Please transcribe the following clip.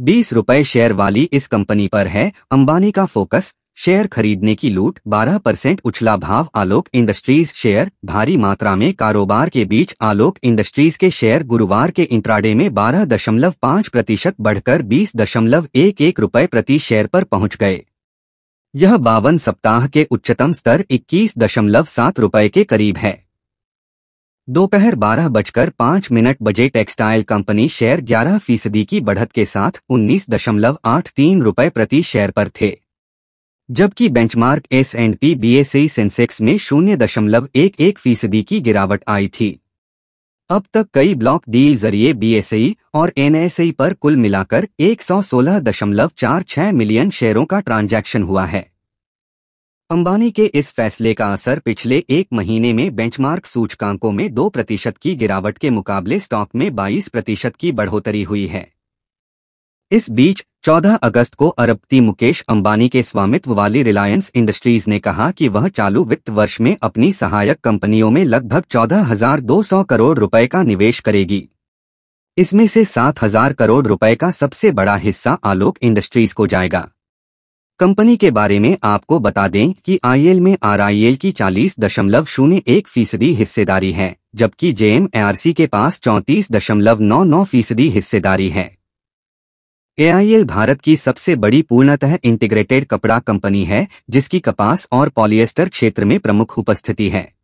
बीस रुपए शेयर वाली इस कंपनी पर है अंबानी का फोकस शेयर खरीदने की लूट 12 परसेंट उछला भाव आलोक इंडस्ट्रीज शेयर भारी मात्रा में कारोबार के बीच आलोक इंडस्ट्रीज के शेयर गुरुवार के इंट्राडे में 12.5 प्रतिशत बढ़कर 20.11 रुपए प्रति शेयर पर पहुंच गए यह बावन सप्ताह के उच्चतम स्तर 21.7 रुपए के करीब है दोपहर बारह बजकर पाँच मिनट बजे टेक्सटाइल कंपनी शेयर ग्यारह फीसदी की बढ़त के साथ उन्नीस दशमलव आठ तीन रुपये प्रति शेयर पर थे जबकि benchmark S and P BSE Sensex में शून्य दशमलव एक एक फीसदी की गिरावट आई थी अब तक कई ब्लॉक डील जरिए बीएसई और एनएसई पर कुल मिलाकर एक सौ सोलह दशमलव चार छह मिलियन शेयरों का ट्रांजैक्शन हुआ है अंबानी के इस फैसले का असर पिछले एक महीने में बेंचमार्क सूचकांकों में दो प्रतिशत की गिरावट के मुकाबले स्टॉक में 22 प्रतिशत की बढ़ोतरी हुई है इस बीच 14 अगस्त को अरबती मुकेश अंबानी के स्वामित्व वाली रिलायंस इंडस्ट्रीज ने कहा कि वह चालू वित्त वर्ष में अपनी सहायक कंपनियों में लगभग सौ करोड़ रुपए का निवेश करेगी इसमें से हज़ार करोड़ रुपए का सबसे बड़ा हिस्सा आलोक इंडस्ट्रीज को जाएगा कंपनी के बारे में आपको बता दें कि आईएल में आरआईएल की चालीस दशमलव शून्य एक फीसदी हिस्सेदारी है जबकि जेएमएआरसी के पास चौंतीस दशमलव नौ नौ फीसदी हिस्सेदारी है एआईएल भारत की सबसे बड़ी पूर्णतः इंटीग्रेटेड कपड़ा कंपनी है जिसकी कपास और पॉलिएस्टर क्षेत्र में प्रमुख उपस्थिति है